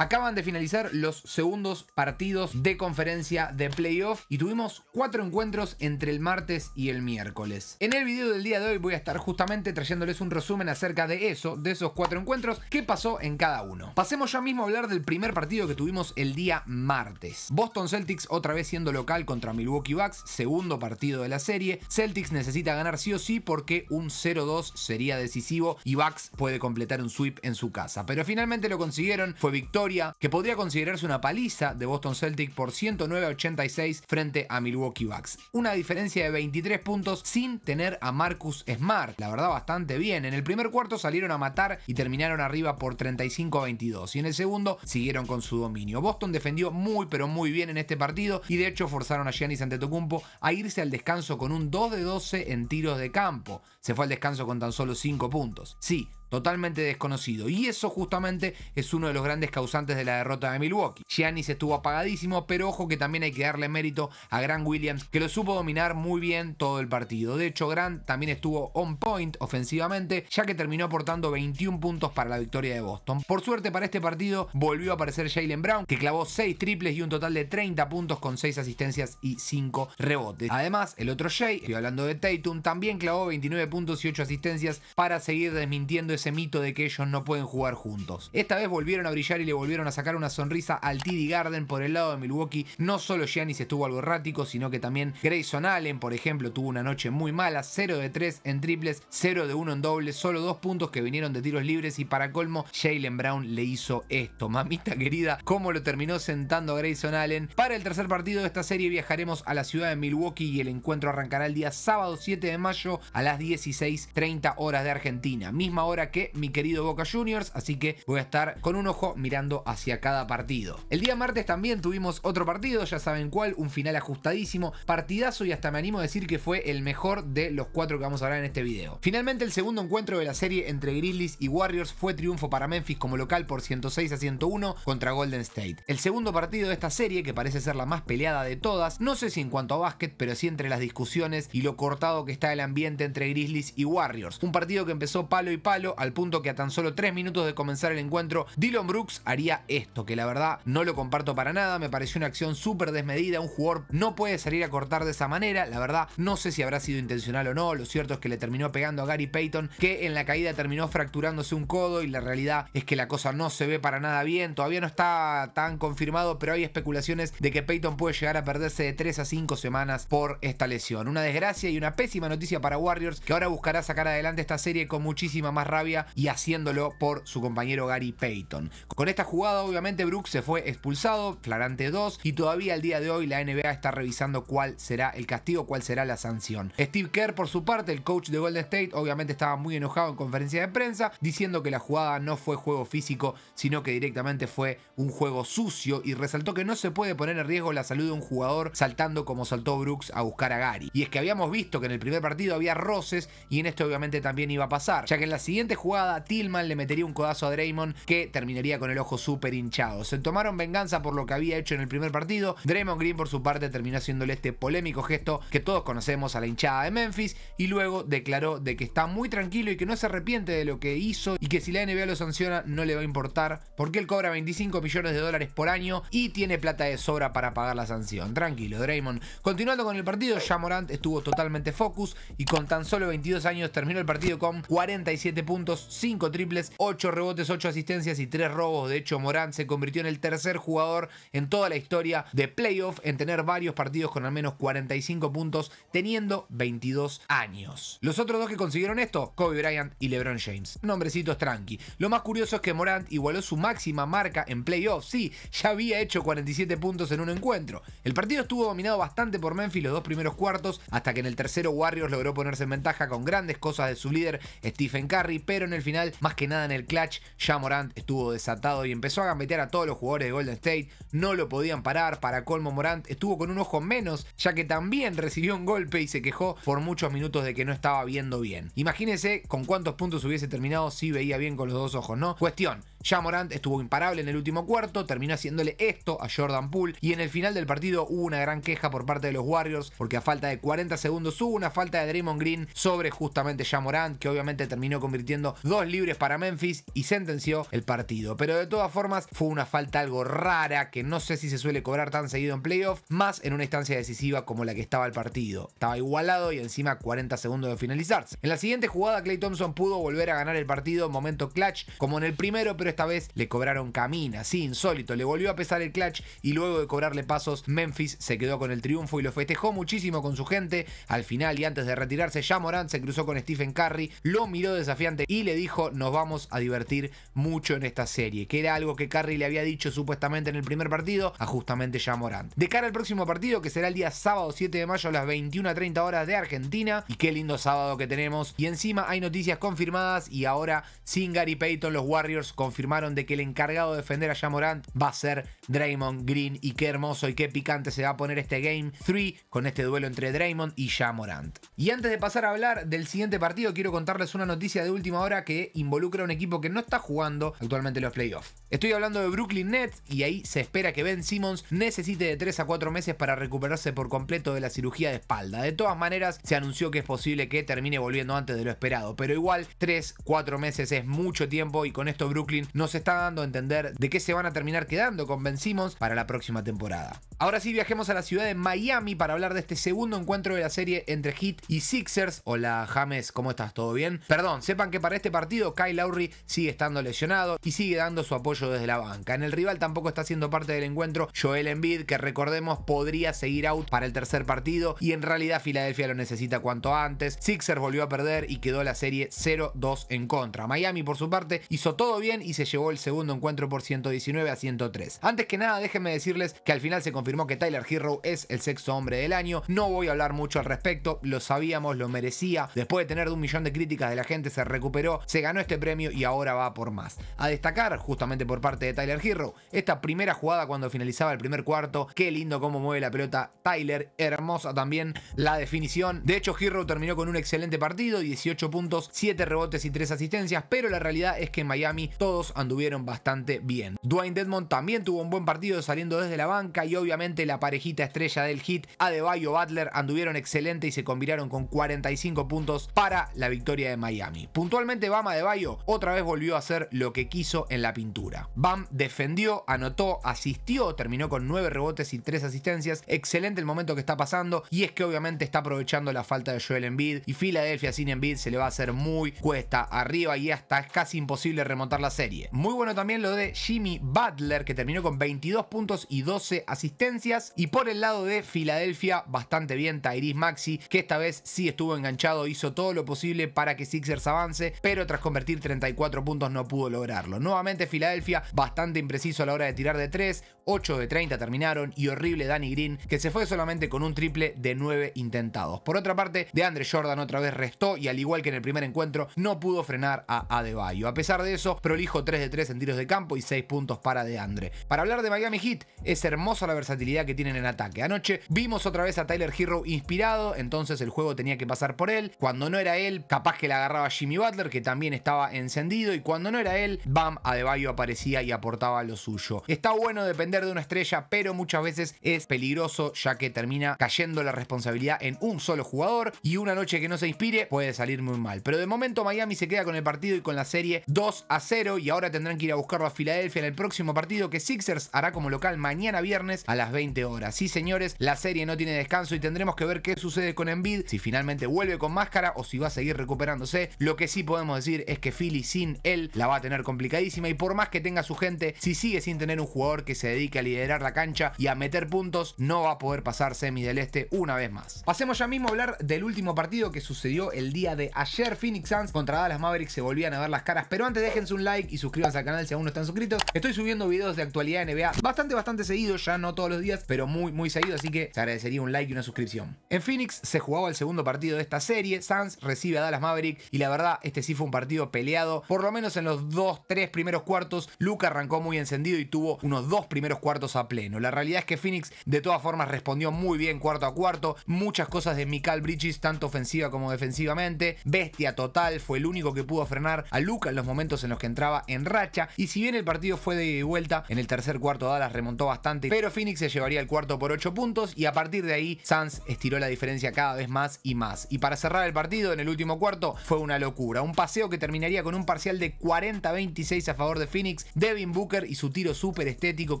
Acaban de finalizar los segundos partidos de conferencia de playoff y tuvimos cuatro encuentros entre el martes y el miércoles. En el video del día de hoy voy a estar justamente trayéndoles un resumen acerca de eso, de esos cuatro encuentros, qué pasó en cada uno. Pasemos ya mismo a hablar del primer partido que tuvimos el día martes. Boston Celtics otra vez siendo local contra Milwaukee Bucks, segundo partido de la serie. Celtics necesita ganar sí o sí porque un 0-2 sería decisivo y Bucks puede completar un sweep en su casa. Pero finalmente lo consiguieron, fue victoria que podría considerarse una paliza de Boston Celtic por 109 a 86 frente a Milwaukee Bucks. Una diferencia de 23 puntos sin tener a Marcus Smart, la verdad bastante bien. En el primer cuarto salieron a matar y terminaron arriba por 35 a 22 y en el segundo siguieron con su dominio. Boston defendió muy pero muy bien en este partido y de hecho forzaron a Giannis Antetokounmpo a irse al descanso con un 2 de 12 en tiros de campo. Se fue al descanso con tan solo 5 puntos. Sí, totalmente desconocido. Y eso justamente es uno de los grandes causantes de la derrota de Milwaukee. Giannis estuvo apagadísimo, pero ojo que también hay que darle mérito a Grant Williams, que lo supo dominar muy bien todo el partido. De hecho, Grant también estuvo on point ofensivamente, ya que terminó aportando 21 puntos para la victoria de Boston. Por suerte para este partido volvió a aparecer Jalen Brown, que clavó 6 triples y un total de 30 puntos con 6 asistencias y 5 rebotes. Además, el otro Jay, estoy hablando de Tatum, también clavó 29 puntos y 8 asistencias para seguir desmintiendo ese mito de que ellos no pueden jugar juntos. Esta vez volvieron a brillar y le volvieron a sacar una sonrisa al TD Garden por el lado de Milwaukee. No solo Giannis estuvo algo errático, sino que también Grayson Allen, por ejemplo, tuvo una noche muy mala, 0 de 3 en triples, 0 de 1 en dobles, solo dos puntos que vinieron de tiros libres y para colmo Jalen Brown le hizo esto. Mamita querida, cómo lo terminó sentando Grayson Allen. Para el tercer partido de esta serie viajaremos a la ciudad de Milwaukee y el encuentro arrancará el día sábado 7 de mayo a las 16.30 horas de Argentina, misma hora que mi querido Boca Juniors, así que voy a estar con un ojo mirando hacia cada partido. El día martes también tuvimos otro partido, ya saben cuál, un final ajustadísimo, partidazo y hasta me animo a decir que fue el mejor de los cuatro que vamos a hablar en este video. Finalmente el segundo encuentro de la serie entre Grizzlies y Warriors fue triunfo para Memphis como local por 106 a 101 contra Golden State. El segundo partido de esta serie, que parece ser la más peleada de todas, no sé si en cuanto a básquet, pero sí entre las discusiones y lo cortado que está el ambiente entre Grizzlies y Warriors. Un partido que empezó palo y palo, al punto que a tan solo 3 minutos de comenzar el encuentro, Dylan Brooks haría esto, que la verdad no lo comparto para nada, me pareció una acción súper desmedida, un jugador no puede salir a cortar de esa manera, la verdad no sé si habrá sido intencional o no, lo cierto es que le terminó pegando a Gary Payton, que en la caída terminó fracturándose un codo y la realidad es que la cosa no se ve para nada bien, todavía no está tan confirmado, pero hay especulaciones de que Payton puede llegar a perderse de 3 a 5 semanas por esta lesión. Una desgracia y una pésima noticia para Warriors, que ahora buscará sacar adelante esta serie con muchísima más rabia y haciéndolo por su compañero Gary Payton. Con esta jugada obviamente Brooks se fue expulsado, Flarante 2, y todavía al día de hoy la NBA está revisando cuál será el castigo, cuál será la sanción. Steve Kerr por su parte, el coach de Golden State, obviamente estaba muy enojado en conferencia de prensa, diciendo que la jugada no fue juego físico, sino que directamente fue un juego sucio y resaltó que no se puede poner en riesgo la salud de un jugador saltando como saltó Brooks a buscar a Gary. Y es que habíamos visto que en el primer partido había roces y en esto obviamente también iba a pasar, ya que en la siguiente jugada, Tillman le metería un codazo a Draymond que terminaría con el ojo súper hinchado. Se tomaron venganza por lo que había hecho en el primer partido. Draymond Green, por su parte, terminó haciéndole este polémico gesto que todos conocemos a la hinchada de Memphis y luego declaró de que está muy tranquilo y que no se arrepiente de lo que hizo y que si la NBA lo sanciona no le va a importar porque él cobra 25 millones de dólares por año y tiene plata de sobra para pagar la sanción. Tranquilo, Draymond. Continuando con el partido, ya Morant estuvo totalmente focus y con tan solo 22 años terminó el partido con 47 puntos 5 triples, 8 rebotes, 8 asistencias y 3 robos. De hecho, Morant se convirtió en el tercer jugador en toda la historia de playoff en tener varios partidos con al menos 45 puntos, teniendo 22 años. Los otros dos que consiguieron esto, Kobe Bryant y LeBron James. Nombrecitos tranqui. Lo más curioso es que Morant igualó su máxima marca en playoffs Sí, ya había hecho 47 puntos en un encuentro. El partido estuvo dominado bastante por Memphis los dos primeros cuartos, hasta que en el tercero Warriors logró ponerse en ventaja con grandes cosas de su líder Stephen Curry, pero en el final, más que nada en el clutch, ya Morant estuvo desatado y empezó a gambetear a todos los jugadores de Golden State, no lo podían parar, para colmo Morant estuvo con un ojo menos, ya que también recibió un golpe y se quejó por muchos minutos de que no estaba viendo bien. Imagínense con cuántos puntos hubiese terminado si veía bien con los dos ojos, ¿no? Cuestión, ya estuvo imparable en el último cuarto, terminó haciéndole esto a Jordan Poole y en el final del partido hubo una gran queja por parte de los Warriors porque a falta de 40 segundos hubo una falta de Draymond Green sobre justamente ya que obviamente terminó convirtiendo dos libres para Memphis y sentenció el partido. Pero de todas formas fue una falta algo rara que no sé si se suele cobrar tan seguido en playoff, más en una instancia decisiva como la que estaba el partido. Estaba igualado y encima 40 segundos de finalizarse. En la siguiente jugada Clay Thompson pudo volver a ganar el partido, momento clutch como en el primero, pero esta vez le cobraron camina, sí, insólito, le volvió a pesar el clutch y luego de cobrarle pasos, Memphis se quedó con el triunfo y lo festejó muchísimo con su gente. Al final y antes de retirarse, ya Morant se cruzó con Stephen Curry, lo miró desafiante y le dijo, nos vamos a divertir mucho en esta serie, que era algo que Curry le había dicho supuestamente en el primer partido a justamente ya Morant. De cara al próximo partido, que será el día sábado 7 de mayo a las 21.30 horas de Argentina, y qué lindo sábado que tenemos. Y encima hay noticias confirmadas y ahora sin Gary Payton los Warriors confirman confirmaron de que el encargado de defender a Jamorant va a ser Draymond Green. Y qué hermoso y qué picante se va a poner este Game 3 con este duelo entre Draymond y Jamorant. Y antes de pasar a hablar del siguiente partido, quiero contarles una noticia de última hora que involucra a un equipo que no está jugando actualmente los playoffs. Estoy hablando de Brooklyn Nets y ahí se espera que Ben Simmons necesite de 3 a 4 meses para recuperarse por completo de la cirugía de espalda. De todas maneras, se anunció que es posible que termine volviendo antes de lo esperado, pero igual 3, 4 meses es mucho tiempo y con esto Brooklyn nos está dando a entender de qué se van a terminar quedando convencimos para la próxima temporada. Ahora sí viajemos a la ciudad de Miami para hablar de este segundo encuentro de la serie entre Heat y Sixers. Hola James, ¿cómo estás? ¿Todo bien? Perdón, sepan que para este partido Kyle Lowry sigue estando lesionado y sigue dando su apoyo desde la banca. En el rival tampoco está siendo parte del encuentro Joel Embiid, que recordemos podría seguir out para el tercer partido y en realidad Filadelfia lo necesita cuanto antes. Sixers volvió a perder y quedó la serie 0-2 en contra. Miami por su parte hizo todo bien y se se llevó el segundo encuentro por 119 a 103. Antes que nada, déjenme decirles que al final se confirmó que Tyler Hero es el sexto hombre del año. No voy a hablar mucho al respecto, lo sabíamos, lo merecía. Después de tener de un millón de críticas de la gente, se recuperó, se ganó este premio y ahora va por más. A destacar, justamente por parte de Tyler Hero, esta primera jugada cuando finalizaba el primer cuarto. Qué lindo cómo mueve la pelota Tyler, hermosa también la definición. De hecho, Hero terminó con un excelente partido, 18 puntos, 7 rebotes y 3 asistencias, pero la realidad es que en Miami todos anduvieron bastante bien. Dwayne Dedmon también tuvo un buen partido saliendo desde la banca y obviamente la parejita estrella del hit Adebayo Butler anduvieron excelente y se combinaron con 45 puntos para la victoria de Miami. Puntualmente Bam Adebayo otra vez volvió a hacer lo que quiso en la pintura. Bam defendió, anotó, asistió, terminó con 9 rebotes y 3 asistencias. Excelente el momento que está pasando y es que obviamente está aprovechando la falta de Joel Embiid y Philadelphia sin Embiid se le va a hacer muy cuesta arriba y hasta es casi imposible remontar la serie. Muy bueno también lo de Jimmy Butler, que terminó con 22 puntos y 12 asistencias. Y por el lado de Filadelfia, bastante bien Tyrese Maxi, que esta vez sí estuvo enganchado, hizo todo lo posible para que Sixers avance, pero tras convertir 34 puntos no pudo lograrlo. Nuevamente Filadelfia, bastante impreciso a la hora de tirar de 3, 8 de 30 terminaron y horrible Danny Green, que se fue solamente con un triple de 9 intentados. Por otra parte, DeAndre Jordan otra vez restó y al igual que en el primer encuentro, no pudo frenar a Adebayo. A pesar de eso, prolijo 3 de 3 en tiros de campo y 6 puntos para DeAndre. Para hablar de Miami Heat, es hermosa la versatilidad que tienen en ataque. Anoche vimos otra vez a Tyler Hero inspirado, entonces el juego tenía que pasar por él. Cuando no era él, capaz que le agarraba Jimmy Butler, que también estaba encendido, y cuando no era él, Bam Adebayo aparecía y aportaba lo suyo. Está bueno depender de una estrella, pero muchas veces es peligroso ya que termina cayendo la responsabilidad en un solo jugador y una noche que no se inspire puede salir muy mal. Pero de momento Miami se queda con el partido y con la serie 2 a 0 y ahora tendrán que ir a buscarlo a Filadelfia en el próximo partido que Sixers hará como local mañana viernes a las 20 horas. Sí, señores, la serie no tiene descanso y tendremos que ver qué sucede con Embiid, si finalmente vuelve con máscara o si va a seguir recuperándose. Lo que sí podemos decir es que Philly sin él la va a tener complicadísima y por más que tenga su gente, si sigue sin tener un jugador que se dedique a liderar la cancha y a meter puntos, no va a poder pasar semi del este una vez más. Pasemos ya mismo a hablar del último partido que sucedió el día de ayer. Phoenix Suns contra Dallas Mavericks se volvían a ver las caras, pero antes déjense un like y suscríbanse al canal si aún no están suscritos. Estoy subiendo videos de actualidad de NBA bastante, bastante seguido, ya no todos los días, pero muy, muy seguido, así que se agradecería un like y una suscripción. En Phoenix se jugaba el segundo partido de esta serie, Suns recibe a Dallas Maverick y la verdad, este sí fue un partido peleado, por lo menos en los dos, tres primeros cuartos, Luca arrancó muy encendido y tuvo unos dos primeros cuartos a pleno. La realidad es que Phoenix de todas formas respondió muy bien cuarto a cuarto, muchas cosas de Mikal Bridges, tanto ofensiva como defensivamente, bestia total, fue el único que pudo frenar a Luca en los momentos en los que entraba en racha. Y si bien el partido fue de vuelta, en el tercer cuarto Dallas remontó bastante, pero Phoenix se llevaría el cuarto por 8 puntos y a partir de ahí Sanz estiró la diferencia cada vez más y más. Y para cerrar el partido en el último cuarto fue una locura, un paseo que terminaría con un parcial de 40-26 a favor de Phoenix. Devin Booker y su tiro súper estético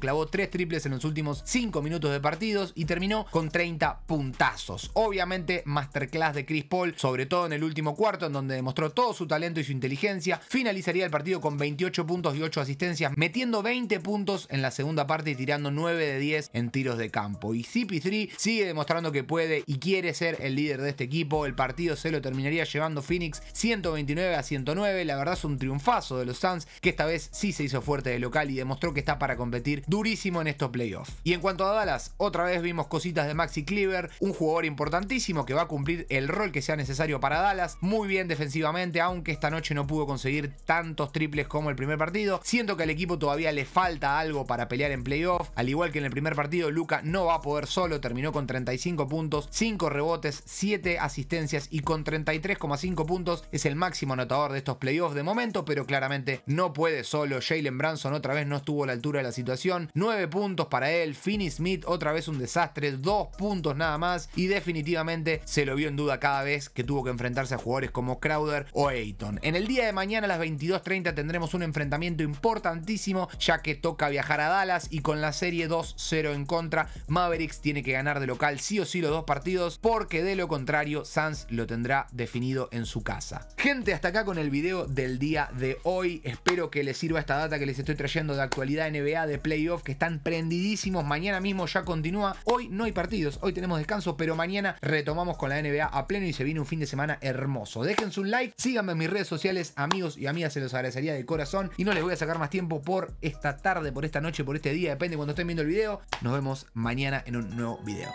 clavó tres triples en los últimos 5 minutos de partidos y terminó con 30 puntazos. Obviamente masterclass de Chris Paul, sobre todo en el último cuarto en donde demostró todo su talento y su inteligencia. Finalizaría el partido con 20 28 puntos y 8 asistencias, metiendo 20 puntos en la segunda parte y tirando 9 de 10 en tiros de campo. Y CP3 sigue demostrando que puede y quiere ser el líder de este equipo. El partido se lo terminaría llevando Phoenix 129 a 109. La verdad es un triunfazo de los Suns que esta vez sí se hizo fuerte de local y demostró que está para competir durísimo en estos playoffs. Y en cuanto a Dallas, otra vez vimos cositas de Maxi Cleaver, un jugador importantísimo que va a cumplir el rol que sea necesario para Dallas. Muy bien defensivamente, aunque esta noche no pudo conseguir tantos triples como el primer partido. Siento que al equipo todavía le falta algo para pelear en playoff. Al igual que en el primer partido, Luca no va a poder solo. Terminó con 35 puntos, 5 rebotes, 7 asistencias y con 33,5 puntos es el máximo anotador de estos playoffs de momento, pero claramente no puede solo. Jalen Branson otra vez no estuvo a la altura de la situación. 9 puntos para él. Finney Smith otra vez un desastre. 2 puntos nada más. Y definitivamente se lo vio en duda cada vez que tuvo que enfrentarse a jugadores como Crowder o Ayton. En el día de mañana a las 22.30 tendremos un un enfrentamiento importantísimo ya que toca viajar a Dallas y con la serie 2-0 en contra, Mavericks tiene que ganar de local sí o sí los dos partidos porque de lo contrario Suns lo tendrá definido en su casa. Gente, hasta acá con el video del día de hoy. Espero que les sirva esta data que les estoy trayendo de actualidad NBA, de playoff, que están prendidísimos. Mañana mismo ya continúa. Hoy no hay partidos, hoy tenemos descanso, pero mañana retomamos con la NBA a pleno y se viene un fin de semana hermoso. Déjense un like, síganme en mis redes sociales, amigos y amigas, se los agradecería de corazón y no les voy a sacar más tiempo por esta tarde, por esta noche, por este día, depende cuando estén viendo el video. Nos vemos mañana en un nuevo video.